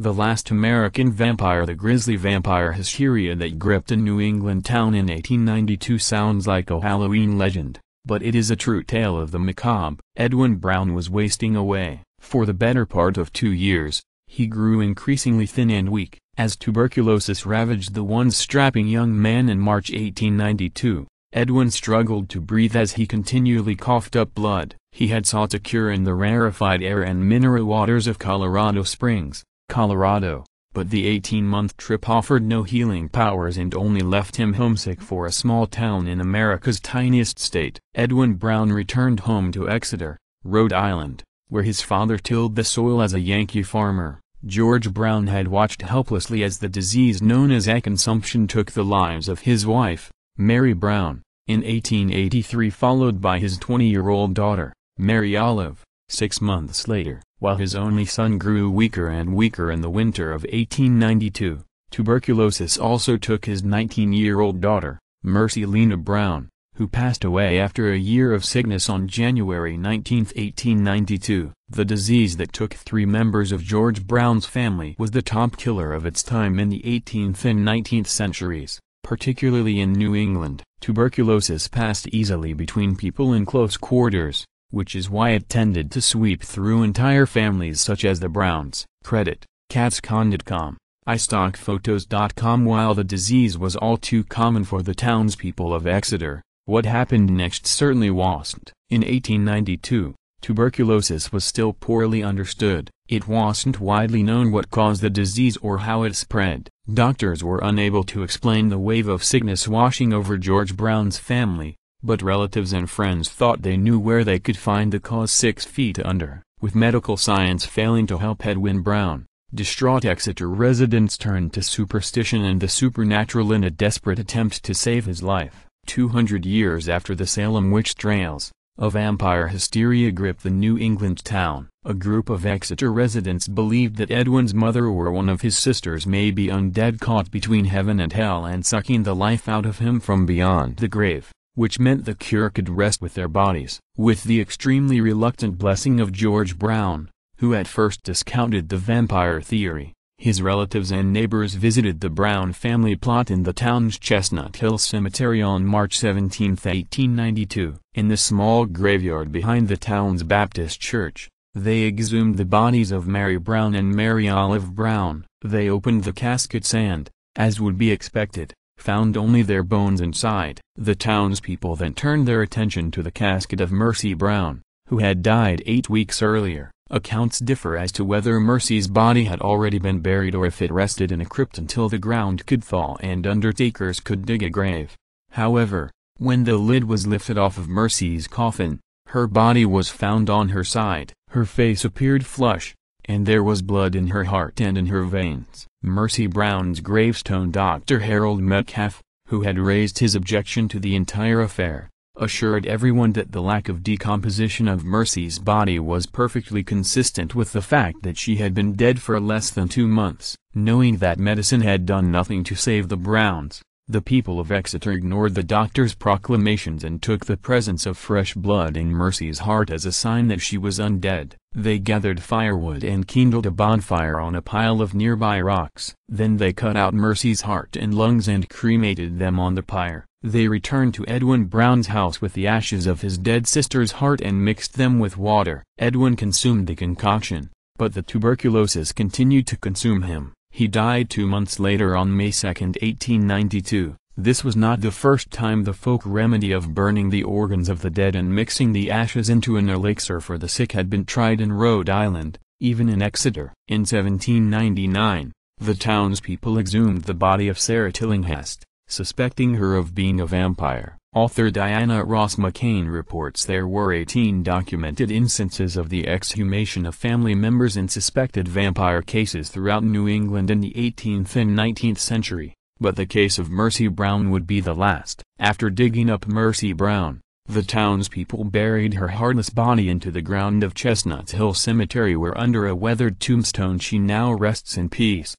The last American vampire the grizzly vampire hysteria that gripped a New England town in 1892 sounds like a Halloween legend, but it is a true tale of the macabre. Edwin Brown was wasting away. For the better part of two years, he grew increasingly thin and weak, as tuberculosis ravaged the once strapping young man in March 1892. Edwin struggled to breathe as he continually coughed up blood. He had sought a cure in the rarefied air and mineral waters of Colorado Springs Colorado, but the 18-month trip offered no healing powers and only left him homesick for a small town in America's tiniest state. Edwin Brown returned home to Exeter, Rhode Island, where his father tilled the soil as a Yankee farmer. George Brown had watched helplessly as the disease known as a consumption took the lives of his wife, Mary Brown, in 1883 followed by his 20-year-old daughter, Mary Olive, six months later while his only son grew weaker and weaker in the winter of 1892. Tuberculosis also took his 19-year-old daughter, Mercy Lena Brown, who passed away after a year of sickness on January 19, 1892. The disease that took three members of George Brown's family was the top killer of its time in the 18th and 19th centuries, particularly in New England. Tuberculosis passed easily between people in close quarters, which is why it tended to sweep through entire families such as the Browns. Credit, CatsCon.com, iStockPhotos.com While the disease was all too common for the townspeople of Exeter, what happened next certainly wasn't. In 1892, tuberculosis was still poorly understood. It wasn't widely known what caused the disease or how it spread. Doctors were unable to explain the wave of sickness washing over George Brown's family, but relatives and friends thought they knew where they could find the cause six feet under. With medical science failing to help Edwin Brown, distraught Exeter residents turned to superstition and the supernatural in a desperate attempt to save his life. 200 years after the Salem witch trials, a vampire hysteria gripped the New England town. A group of Exeter residents believed that Edwin's mother or one of his sisters may be undead caught between heaven and hell and sucking the life out of him from beyond the grave which meant the cure could rest with their bodies. With the extremely reluctant blessing of George Brown, who at first discounted the vampire theory, his relatives and neighbors visited the Brown family plot in the town's Chestnut Hill Cemetery on March 17, 1892. In the small graveyard behind the town's Baptist church, they exhumed the bodies of Mary Brown and Mary Olive Brown. They opened the caskets and, as would be expected, found only their bones inside. The townspeople then turned their attention to the casket of Mercy Brown, who had died eight weeks earlier. Accounts differ as to whether Mercy's body had already been buried or if it rested in a crypt until the ground could thaw and undertakers could dig a grave. However, when the lid was lifted off of Mercy's coffin, her body was found on her side. Her face appeared flushed, and there was blood in her heart and in her veins. Mercy Brown's gravestone Dr. Harold Metcalf, who had raised his objection to the entire affair, assured everyone that the lack of decomposition of Mercy's body was perfectly consistent with the fact that she had been dead for less than two months. Knowing that medicine had done nothing to save the Browns, the people of Exeter ignored the doctor's proclamations and took the presence of fresh blood in Mercy's heart as a sign that she was undead. They gathered firewood and kindled a bonfire on a pile of nearby rocks. Then they cut out Mercy's heart and lungs and cremated them on the pyre. They returned to Edwin Brown's house with the ashes of his dead sister's heart and mixed them with water. Edwin consumed the concoction, but the tuberculosis continued to consume him. He died two months later on May 2, 1892. This was not the first time the folk remedy of burning the organs of the dead and mixing the ashes into an elixir for the sick had been tried in Rhode Island, even in Exeter. In 1799, the townspeople exhumed the body of Sarah Tillinghast, suspecting her of being a vampire. Author Diana Ross McCain reports there were 18 documented instances of the exhumation of family members in suspected vampire cases throughout New England in the 18th and 19th century. But the case of Mercy Brown would be the last. After digging up Mercy Brown, the townspeople buried her heartless body into the ground of Chestnut Hill Cemetery where under a weathered tombstone she now rests in peace.